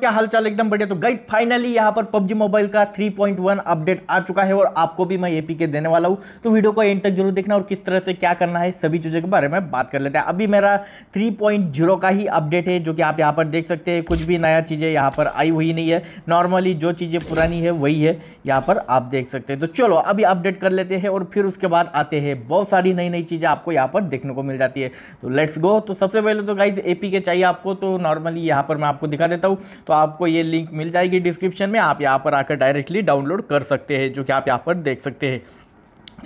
क्या हालचाल एकदम बढ़िया तो गाइज फाइनली यहाँ पर PUBG मोबाइल का 3.1 अपडेट आ चुका है और आपको भी मैं एपी के देने वाला हूँ तो वीडियो को एंड तक जरूर देखना और किस तरह से क्या करना है सभी चीज़ों के बारे में बात कर लेते हैं अभी मेरा 3.0 का ही अपडेट है जो कि आप यहाँ पर देख सकते हैं कुछ भी नया चीज़ें यहाँ पर आई हुई नहीं है नॉर्मली जो चीज़ें पुरानी है वही है यहाँ पर आप देख सकते हैं तो चलो अभी अपडेट कर लेते हैं और फिर उसके बाद आते हैं बहुत सारी नई नई चीज़ें आपको यहाँ पर देखने को मिल जाती है तो लेट्स गो तो सबसे पहले तो गाइज एपी के चाहिए आपको तो नॉर्मली यहाँ पर मैं आपको दिखा देता हूँ तो आपको ये लिंक मिल जाएगी डिस्क्रिप्शन में आप यहाँ पर आकर डायरेक्टली डाउनलोड कर सकते हैं जो कि आप यहाँ पर देख सकते हैं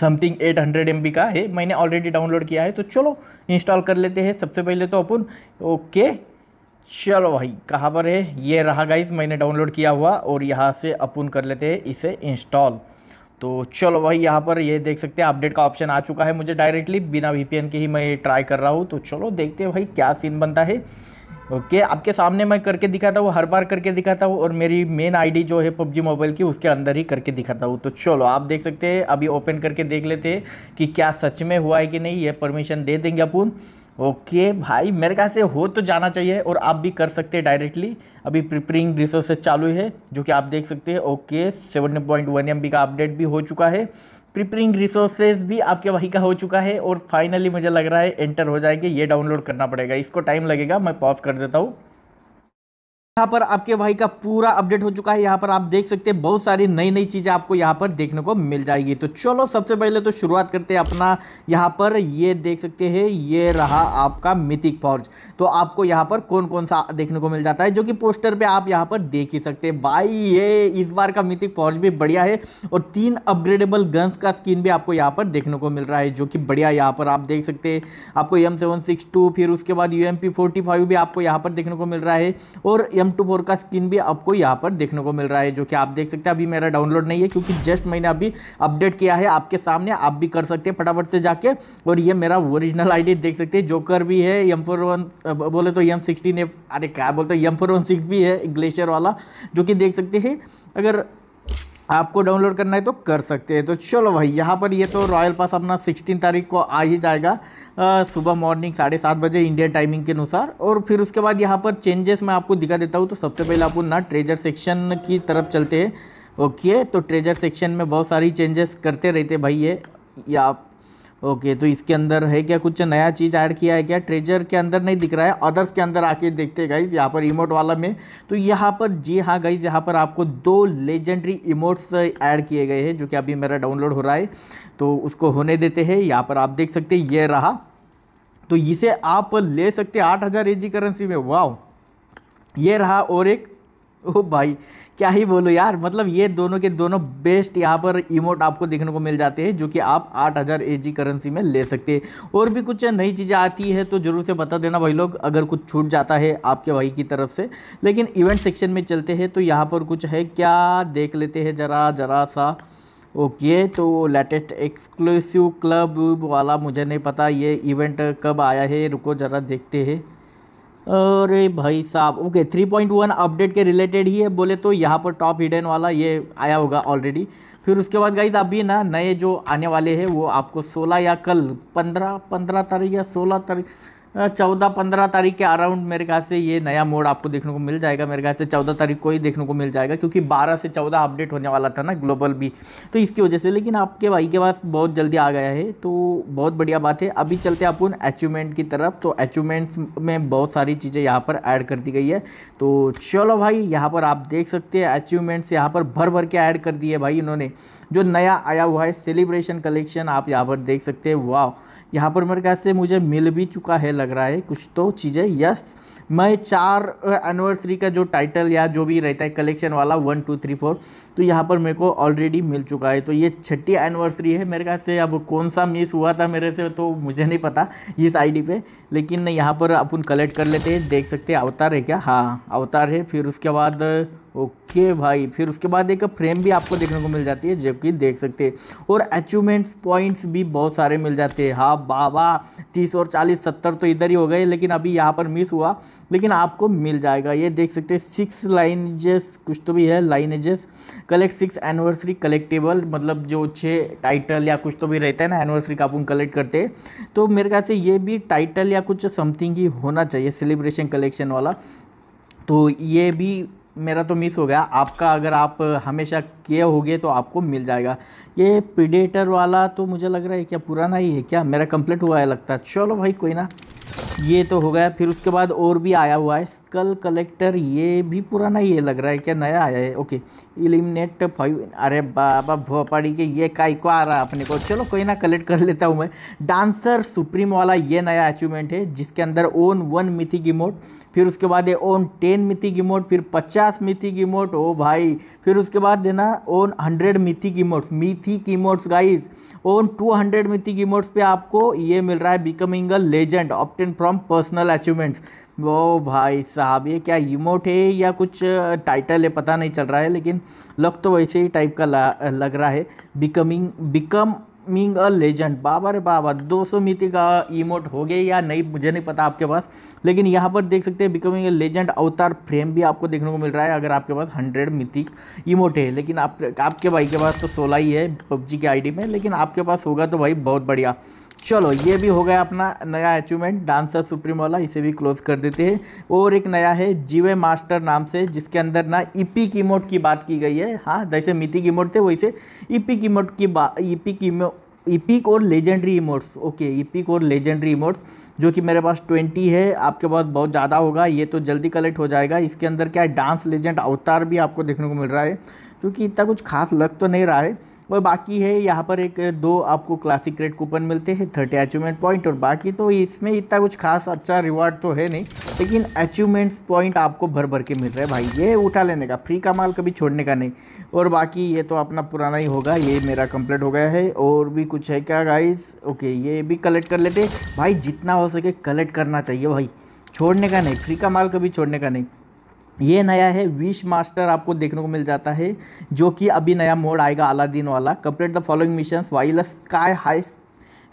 समथिंग 800 हंड्रेड का है मैंने ऑलरेडी डाउनलोड किया है तो चलो इंस्टॉल कर लेते हैं सबसे पहले तो अपन ओके चलो भाई कहाँ पर है ये रहा गाइज मैंने डाउनलोड किया हुआ और यहाँ से अपन कर लेते हैं इसे इंस्टॉल तो चलो भाई यहाँ पर ये देख सकते हैं अपडेट का ऑप्शन आ चुका है मुझे डायरेक्टली बिना वीपीएन के ही मैं ट्राई कर रहा हूँ तो चलो देखते हैं भाई क्या सीन बनता है ओके okay, आपके सामने मैं करके दिखाता हूँ हर बार करके दिखाता हूँ और मेरी मेन आईडी जो है पबजी मोबाइल की उसके अंदर ही करके दिखाता हूँ तो चलो आप देख सकते हैं अभी ओपन करके देख लेते हैं कि क्या सच में हुआ है कि नहीं ये परमिशन दे देंगे अपन ओके भाई मेरे ख्याल से हो तो जाना चाहिए और आप भी कर सकते हैं डायरेक्टली अभी प्रिपरिंग रिसोर्सेज चालू है जो कि आप देख सकते हैं okay seven point one M B का अपडेट भी हो चुका है प्रिपरिंग रिसोर्सेज भी आपके वही का हो चुका है और फाइनली मुझे लग रहा है एंटर हो जाएंगे ये डाउनलोड करना पड़ेगा इसको टाइम लगेगा मैं पॉज कर देता हूँ यहाँ पर आपके भाई का पूरा अपडेट हो चुका है यहाँ पर आप देख सकते हैं बहुत सारी नई नई चीज़ें आपको यहाँ पर देखने को मिल जाएगी तो चलो सबसे पहले तो शुरुआत करते हैं अपना यहाँ पर ये देख सकते हैं ये रहा आपका मिथिक फॉर्ज तो आपको यहाँ पर कौन कौन सा देखने को मिल जाता है जो कि पोस्टर पे आप यहाँ पर देख ही सकते हैं भाई ये इस बार का मिथिक फॉर्ज भी बढ़िया है और तीन अपग्रेडेबल गन्स का स्किन भी आपको यहाँ पर देखने को मिल रहा है जो कि बढ़िया यहाँ पर आप देख सकते हैं आपको एम फिर उसके बाद यू भी आपको यहाँ पर देखने को मिल रहा है और एम टू फोर का स्किन भी आपको यहाँ पर देखने को मिल रहा है जो कि आप देख सकते हैं अभी मेरा डाउनलोड नहीं है क्योंकि जस्ट मैंने अभी अपडेट किया है आपके सामने आप भी कर सकते हैं फटाफट से जाके और ये मेरा ओरिजिनल आईडी देख सकते हैं जोकर भी है एम बोले तो एम सिक्सटीन अरे क्या बोलते एम फोर भी है ग्लेशियर वाला जो कि देख सकते हैं अगर आपको डाउनलोड करना है तो कर सकते हैं तो चलो भाई यहाँ पर ये तो रॉयल पास अपना सिक्सटीन तारीख को आ ही जाएगा आ, सुबह मॉर्निंग साढ़े सात बजे इंडियन टाइमिंग के अनुसार और फिर उसके बाद यहाँ पर चेंजेस मैं आपको दिखा देता हूँ तो सबसे पहले आपको ना ट्रेजर सेक्शन की तरफ चलते हैं ओके तो ट्रेजर सेक्शन में बहुत सारी चेंजेस करते रहते भाई ये या ओके तो इसके अंदर है क्या कुछ नया चीज़ ऐड किया है क्या ट्रेजर के अंदर नहीं दिख रहा है अदर्स के अंदर आके देखते गाइज यहाँ पर इमोट वाला में तो यहाँ पर जी हाँ गाइज यहाँ पर आपको दो लेजेंडरी इमोट्स ऐड किए गए हैं जो कि अभी मेरा डाउनलोड हो रहा है तो उसको होने देते हैं यहाँ पर आप देख सकते ये रहा तो इसे आप ले सकते आठ हज़ार एजी करेंसी में वाह ये रहा और एक ओ भाई क्या ही बोलो यार मतलब ये दोनों के दोनों बेस्ट यहाँ पर इमोट आपको देखने को मिल जाते हैं जो कि आप 8000 हज़ार करेंसी में ले सकते हैं और भी कुछ नई चीज़ें आती है तो ज़रूर से बता देना भाई लोग अगर कुछ छूट जाता है आपके भाई की तरफ से लेकिन इवेंट सेक्शन में चलते हैं तो यहाँ पर कुछ है क्या देख लेते हैं ज़रा ज़रा सा ओके तो लेटेस्ट एक्सक्लूसिव क्लब वाला मुझे नहीं पता ये इवेंट कब आया है रुको ज़रा देखते हैं अरे भाई साहब okay three point one update के रिलेटेड ही है बोले तो यहाँ पर टॉप हिडन वाला ये आया होगा ऑलरेडी फिर उसके बाद गाइज अभी ना नए जो आने वाले हैं वो आपको सोलह या कल पंद्रह पंद्रह तारीख या सोलह तारीख चौदह पंद्रह तारीख के अराउंड मेरे ख्याल से ये नया मोड आपको देखने को मिल जाएगा मेरे ख्याल से चौदह तारीख को ही देखने को मिल जाएगा क्योंकि बारह से चौदह अपडेट होने वाला था ना ग्लोबल भी तो इसकी वजह से लेकिन आपके भाई के पास बहुत जल्दी आ गया है तो बहुत बढ़िया बात है अभी चलते हैं अपन अचीवमेंट की तरफ तो अचीवमेंट्स में बहुत सारी चीज़ें यहाँ पर ऐड कर दी गई है तो चलो भाई यहाँ पर आप देख सकते हैं अचीवमेंट्स यहाँ पर भर भर के ऐड कर दिए भाई इन्होंने जो नया आया हुआ है सेलिब्रेशन कलेक्शन आप यहाँ पर देख सकते हैं वाह यहाँ पर मेरे कैसे से मुझे मिल भी चुका है लग रहा है कुछ तो चीज़ें यस मैं चार एनिवर्सरी का जो टाइटल या जो भी रहता है कलेक्शन वाला वन टू थ्री फोर तो यहाँ पर मेरे को ऑलरेडी मिल चुका है तो ये छठी एनिवर्सरी है मेरे कैसे से अब कौन सा मिस हुआ था मेरे से तो मुझे नहीं पता इस आई पे लेकिन यहाँ पर अपन कलेक्ट कर लेते हैं देख सकते हैं अवतार है क्या हाँ अवतार है फिर उसके बाद ओके भाई फिर उसके बाद एक फ्रेम भी आपको देखने को मिल जाती है जबकि देख सकते हैं और अचीवमेंट्स पॉइंट्स भी बहुत सारे मिल जाते हैं हाँ बाबा तीस और चालीस सत्तर तो इधर ही हो गए लेकिन अभी यहाँ पर मिस हुआ लेकिन आपको मिल जाएगा ये देख सकते हैं सिक्स लाइनेजेस कुछ तो भी है lineages collect six anniversary collectible मतलब जो छः टाइटल या कुछ तो भी रहता है ना एनिवर्सरी का आप कलेक्ट करते तो मेरे ख्याल से ये भी टाइटल या कुछ समथिंग ही होना चाहिए सेलिब्रेशन कलेक्शन वाला तो ये भी मेरा तो मिस हो गया आपका अगर आप हमेशा किए होगे तो आपको मिल जाएगा ये प्रीडेटर वाला तो मुझे लग रहा है क्या पुराना ही है क्या मेरा कंप्लीट हुआ है लगता है चलो भाई कोई ना ये तो हो गया फिर उसके बाद और भी आया हुआ है स्कल कलेक्टर ये भी पुराना ये लग रहा है क्या नया आया है ओके इलिमिनेट फाइव अरे बाबा भोपाड़ी के ये काई को आ रहा है अपने को चलो कोई ना कलेक्ट कर लेता हूँ मैं डांसर सुप्रीम वाला ये नया अचीवमेंट है जिसके अंदर ओन वन मिथिक इमोट फिर उसके बाद ये ओन टेन मिथिक इमोट फिर पचास मिथिक इमोट ओ भाई फिर उसके बाद है ना one hundred mythic emotes mythic emotes guys one two hundred mythic emotes पे आपको ये मिल रहा है becoming a legend obtain from from personal achievements वो भाई साहब ये क्या इमोट है या कुछ टाइटल है पता नहीं चल रहा है लेकिन लग तो वैसे ही टाइप का लग रहा है बिकमिंग बिकम अ लेजेंड बाबा रे बाबा 200 मिति का इमोट हो गया या नहीं मुझे नहीं पता आपके पास लेकिन यहाँ पर देख सकते हैं becoming a legend avatar frame भी आपको देखने को मिल रहा है अगर आपके पास हंड्रेड मितिक इमोट है लेकिन आप आपके भाई के पास तो सोलह ही है पबजी के आईडी में लेकिन आपके पास होगा तो भाई बहुत बढ़िया चलो ये भी हो गया अपना नया अचीवमेंट डांसर सुप्रीम वाला इसे भी क्लोज कर देते हैं और एक नया है जीवे मास्टर नाम से जिसके अंदर ना ईपी की मोड की बात की गई है हाँ जैसे मिति की मोड थे वैसे ईपी e की मोड की बात ईपी की ईपिक और लेजेंडरी इमोट्स ओके इपिक और लेजेंडरी इमोट्स जो कि मेरे पास ट्वेंटी है आपके पास बहुत ज़्यादा होगा ये तो जल्दी कलेक्ट हो जाएगा इसके अंदर क्या है डांस लेजेंड अवतार भी आपको देखने को मिल रहा है क्योंकि इतना कुछ खास लग तो नहीं रहा है और बाकी है यहाँ पर एक दो आपको क्लासिक ग्रेड कूपन मिलते हैं थर्टी अचीवमेंट पॉइंट और बाकी तो इसमें इतना कुछ खास अच्छा रिवार्ड तो है नहीं लेकिन अचीवमेंट्स पॉइंट आपको भर भर के मिल रहा है भाई ये उठा लेने का फ्री का माल कभी छोड़ने का नहीं और बाकी ये तो अपना पुराना ही होगा ये मेरा कंप्लीट हो गया है और भी कुछ है क्या गाइस ओके ये भी कलेक्ट कर लेते भाई जितना हो सके कलेक्ट करना चाहिए भाई छोड़ने का नहीं फ्री का माल कभी छोड़ने का नहीं ये नया है विश मास्टर आपको देखने को मिल जाता है जो कि अभी नया मोड आएगा आला दिन वाला complete the following mission while sky high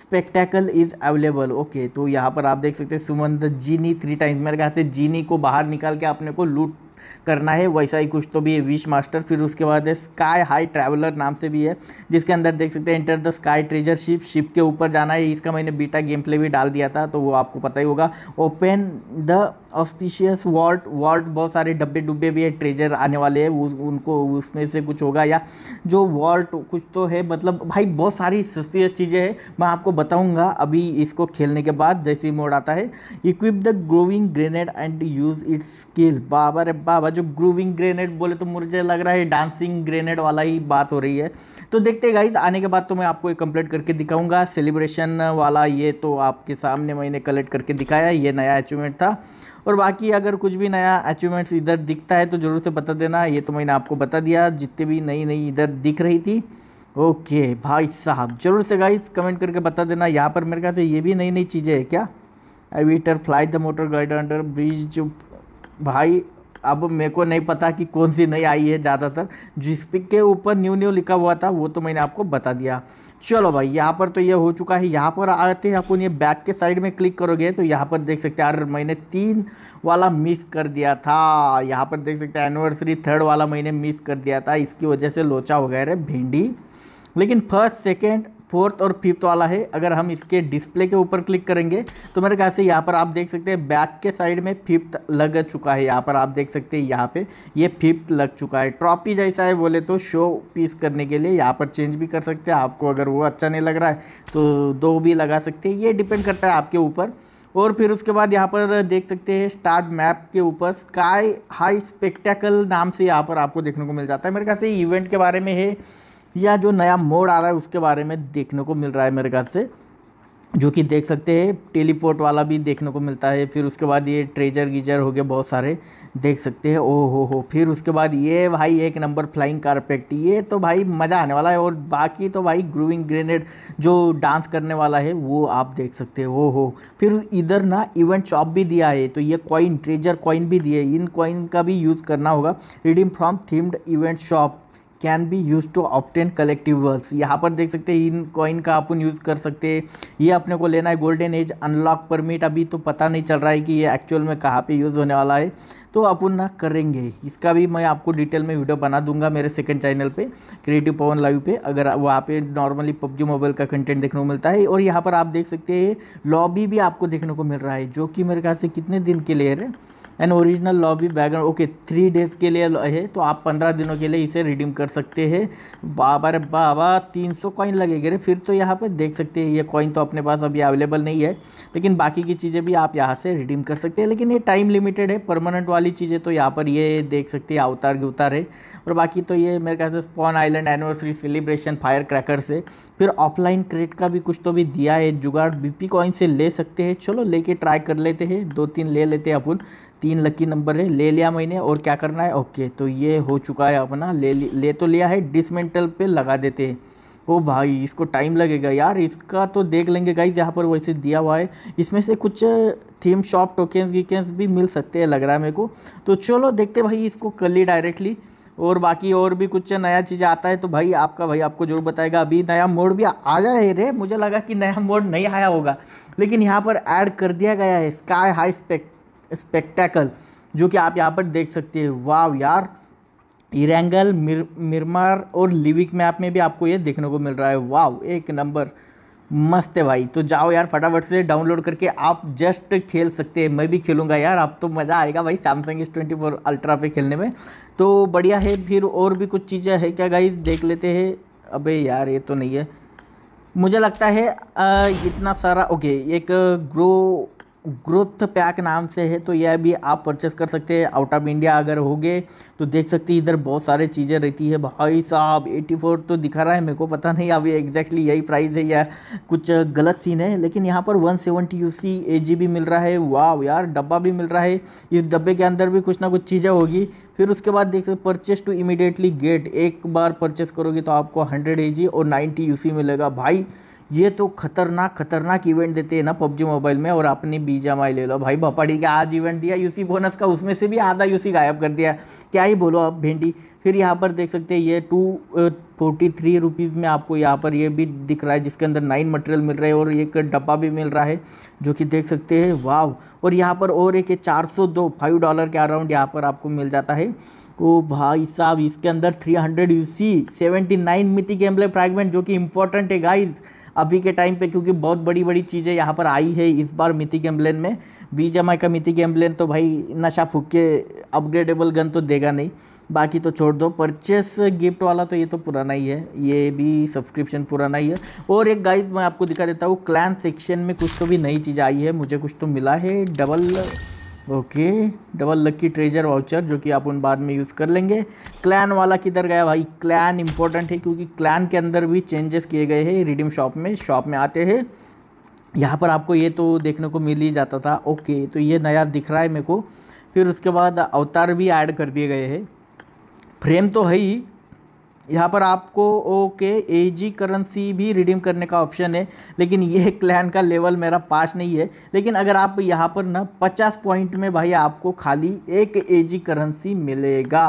spectacle is available okay तो यहाँ पर आप देख सकते हैं summon the genie three times मेरे ख्याल से जीनी को बाहर निकाल के अपने को लूट करना है वैसा ही कुछ तो भी है विश मास्टर फिर उसके बाद है स्काई हाई ट्रैवलर नाम से भी है जिसके अंदर देख सकते हैं enter the sky treasure ship ship के ऊपर जाना है इसका मैंने बीटा गेम प्ले भी डाल दिया था तो वो आपको पता ही होगा open the auspicious vault vault बहुत सारे डब्बे डुब्बे भी है ट्रेजर आने वाले हैं उनको उसमें से कुछ होगा या जो वॉल्ट कुछ तो है मतलब भाई बहुत सारी सस्पियस चीज़ें हैं मैं आपको बताऊँगा अभी इसको खेलने के बाद जैसे मोड आता है equip the growing grenade and use its skill बाबा रे बाबा वाला जो ग्रूविंग ग्रेनेड बोले तो मुझे लग रहा है डांसिंग ग्रेनेड वाला ही बात हो रही है तो देखते हैं गाइज आने के बाद तो मैं आपको ये कंप्लीट करके दिखाऊंगा सेलिब्रेशन वाला ये तो आपके सामने मैंने कलेक्ट करके दिखाया ये नया अचीवमेंट था और बाकी अगर कुछ भी नया अचीवमेंट्स इधर दिखता है तो ज़रूर से बता देना ये तो मैंने आपको बता दिया जितने भी नई नई इधर दिख रही थी ओके भाई साहब ज़रूर से गाइज कमेंट करके बता देना यहाँ पर मेरे ख्याल से ये भी नई नई चीज़ें हैं क्या एविटर fly the motor glider under bridge भाई अब मेरे को नहीं पता कि कौन सी नई आई है ज़्यादातर जिस पिक के ऊपर न्यू न्यू लिखा हुआ था वो तो मैंने आपको बता दिया चलो भाई यहाँ पर तो ये हो चुका है यहाँ पर आते हैं अपन ये बैक के साइड में क्लिक करोगे तो यहाँ पर देख सकते हैं यार मैंने तीन वाला मिस कर दिया था यहाँ पर देख सकते हैं एनिवर्सरी थर्ड वाला मैंने मिस कर दिया था इसकी वजह से लोचा वगैरह भिंडी लेकिन फर्स्ट सेकेंड फोर्थ और फिफ्थ वाला है अगर हम इसके डिस्प्ले के ऊपर क्लिक करेंगे तो मेरे ख्याल से यहाँ पर आप देख सकते हैं बैक के साइड में फिफ्थ लग चुका है यहाँ पर आप देख सकते हैं यहाँ पे ये फिफ्थ लग चुका है ट्रॉफी जैसा है बोले तो शो पीस करने के लिए यहाँ पर चेंज भी कर सकते हैं आपको अगर वो अच्छा नहीं लग रहा है तो दो भी लगा सकते हैं ये डिपेंड करता है आपके ऊपर और फिर उसके बाद यहाँ पर देख सकते हैं स्टार्ट मैप के ऊपर स्काई हाई स्पेक्टैकल नाम से यहाँ पर आपको देखने को मिल जाता है मेरे ख्याल से इवेंट के बारे में है या जो नया मोड आ रहा है उसके बारे में देखने को मिल रहा है मेरे घर से जो कि देख सकते हैं टेलीपोर्ट वाला भी देखने को मिलता है फिर उसके बाद ये ट्रेजर गीजर हो गए बहुत सारे देख सकते हैं ओ हो हो फिर उसके बाद ये भाई एक नंबर फ्लाइंग कारपेट ये तो भाई मज़ा आने वाला है और बाकी तो भाई ग्रूविंग ग्रेनेड जो डांस करने वाला है वो आप देख सकते ओ हो फिर इधर ना इवेंट शॉप भी दिया है तो ये कॉइन ट्रेजर कॉइन भी दिए इन कॉइन का भी यूज़ करना होगा redeem from themed event shop can be use to obtain collectibles यहाँ पर देख सकते हैं इन कॉइन का अपन यूज़ कर सकते हैं ये अपने को लेना है गोल्डन एज अनलॉक परमिट अभी तो पता नहीं चल रहा है कि ये एक्चुअल में कहाँ पे यूज़ होने वाला है तो अपन ना करेंगे इसका भी मैं आपको डिटेल में वीडियो बना दूंगा मेरे सेकंड चैनल पे क्रिएटिव पवन लाइव पे अगर वहाँ पे नॉर्मली पबजी मोबाइल का कंटेंट देखने को मिलता है और यहाँ पर आप देख सकते हैं लॉबी भी आपको देखने को मिल रहा है जो कि मेरे ख्याल से कितने दिन के लिए है एंड ओरिजिनल लॉबी बैगन ओके थ्री डेज़ के लिए है तो आप पंद्रह दिनों के लिए इसे रिडीम कर सकते हैं बाबा रे बाबा तीन सौ कॉइन लगेगा रे फिर तो यहाँ पर देख सकते हैं ये कॉइन तो अपने पास अभी अवेलेबल नहीं है लेकिन बाकी की चीज़ें भी आप यहाँ से रिडीम कर सकते हैं लेकिन ये टाइम लिमिटेड है परमानेंट वाली चीज़ें तो यहाँ पर ये देख सकते हैं अवतार उतार है और बाकी तो ये मेरे ख्याल से spawn island anniversary celebration fire cracker से फिर ऑफलाइन क्रेडिट का भी कुछ तो भी दिया है जुगाड़ बीपी कॉइन से ले सकते हैं चलो लेके ट्राई कर लेते हैं दो तीन ले लेते हैं अपन तीन लकी नंबर है ले लिया मैंने और क्या करना है ओके तो ये हो चुका है अपना ले ले तो लिया है डिसमेंटल पे लगा देते हैं ओ भाई इसको टाइम लगेगा यार इसका तो देख लेंगे गाइज यहाँ पर वैसे दिया हुआ है इसमें से कुछ थीम शॉप टोकेंस गिकेंस भी मिल सकते हैं लग रहा है मेरे को तो चलो देखते भाई इसको कर ली डायरेक्टली और बाकी और भी कुछ नया चीज़ आता है तो भाई आपका भाई आपको जरूर बताएगा अभी नया मोड भी आ जाए रे मुझे लगा कि नया मोड नहीं आया होगा लेकिन यहाँ पर ऐड कर दिया गया है स्काई हाई स्पेक्ट स्पेक्टैकल जो कि आप यहाँ पर देख सकते हैं वाव यार इरेंगल मिर मिरमार और लिविक मैप में भी आपको ये देखने को मिल रहा है वाव एक नंबर मस्त है भाई तो जाओ यार फटाफट से डाउनलोड करके आप जस्ट खेल सकते हैं मैं भी खेलूँगा यार आप तो मज़ा आएगा भाई Samsung S twenty four ultra पे खेलने में तो बढ़िया है फिर और भी कुछ चीज़ें है क्या गाइज देख लेते हैं अबे यार ये तो नहीं है मुझे लगता है आ, इतना सारा ओके एक ग्रो ग्रोथ पैक नाम से है तो यह भी आप परचेस कर सकते हैं आउट ऑफ इंडिया अगर होगे तो देख सकते हैं इधर बहुत सारे चीज़ें रहती है भाई साहब 84 तो दिखा रहा है मेरे को पता नहीं अभी एग्जैक्टली यही प्राइस है या कुछ गलत सीन है लेकिन यहाँ पर 170 सेवेंटी यू सी ए जी भी मिल रहा है वाह यार डब्बा भी मिल रहा है इस डब्बे के अंदर भी कुछ ना कुछ चीज़ें होगी फिर उसके बाद देख सकते परचेस टू इमिडिएटली गेट एक बार परचेस करोगे तो आपको हंड्रेड ए जी और नाइन्टी यू सी मिलेगा भाई ये तो खतरनाक खतरनाक इवेंट देते हैं ना पबजी मोबाइल में और आपने बीजा माई ले लो भाई भपाड़ी का आज इवेंट दिया यूसी बोनस का उसमें से भी आधा यूसी गायब कर दिया क्या ही बोलो आप भेंडी फिर यहाँ पर देख सकते हैं ये टू फोर्टी थ्री रुपीज़ में आपको यहाँ पर ये भी दिख रहा है जिसके अंदर नाइन मटेरियल मिल रहा है और एक डब्बा भी मिल रहा है जो कि देख सकते हैं वाव और यहाँ पर और एक चार सौ दो फाइव डॉलर के अराउंड यहाँ पर आपको मिल जाता है ओ भाई साहब इसके अंदर three hundred U C seventy nine मिति गेम फ्रैगमेंट जो कि इंपॉर्टेंट है गाइज़ अभी के टाइम पे क्योंकि बहुत बड़ी बड़ी चीज़ें यहाँ पर आई है इस बार मिति गैम्बलेन में बी जमा का मिति गैम्बलेन तो भाई नशा फूक के अपग्रेडेबल गन तो देगा नहीं बाकी तो छोड़ दो परचेस गिफ्ट वाला तो ये तो पुराना ही है ये भी सब्सक्रिप्शन पुराना ही है और एक गाइज मैं आपको दिखा देता हूँ क्लैन सेक्शन में कुछ तो भी नई चीज़ आई है मुझे कुछ तो मिला है double okay double lucky treasure voucher जो कि आप उन बाद में यूज़ कर लेंगे क्लैन वाला किधर गया भाई क्लैन इंपॉर्टेंट है क्योंकि क्लैन के अंदर भी चेंजेस किए गए हैं रिडीम शॉप में शॉप में आते हैं यहाँ पर आपको ये तो देखने को मिल ही जाता था ओके तो ये नया दिख रहा है मेरे को फिर उसके बाद अवतार भी ऐड कर दिए गए हैं फ्रेम तो है ही यहाँ पर आपको ओके ए जी करेंसी भी रिडीम करने का ऑप्शन है लेकिन ये क्लैन का लेवल मेरा पास नहीं है लेकिन अगर आप यहाँ पर ना 50 पॉइंट में भाई आपको खाली एक ए जी करेंसी मिलेगा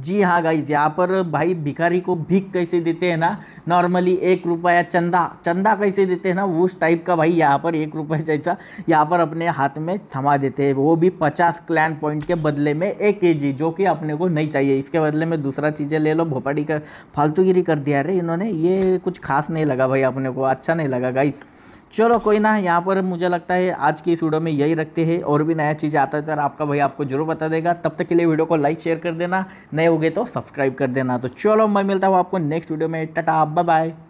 जी हाँ गाइज यहाँ पर भाई भिखारी को भीख कैसे देते हैं ना नॉर्मली एक रुपया चंदा चंदा कैसे देते हैं ना उस टाइप का भाई यहाँ पर एक रुपये जैसा यहाँ पर अपने हाथ में थमा देते हैं वो भी पचास क्लैन पॉइंट के बदले में एक के जी जो कि अपने को नहीं चाहिए इसके बदले में दूसरा चीज़ें ले लो भोपाड़ी का फालतूगिरी कर दिया रे इन्होंने ये कुछ खास नहीं लगा भाई अपने को अच्छा नहीं लगा गाइज़ चलो कोई ना यहाँ पर मुझे लगता है आज की इस वीडियो में यही रखते हैं और भी नया चीज़ आता है तो आपका भाई आपको जरूर बता देगा तब तक के लिए वीडियो को लाइक शेयर कर देना नए हो गए तो सब्सक्राइब कर देना तो चलो मैं मिलता हूँ आपको नेक्स्ट वीडियो में टाटा बाय बाय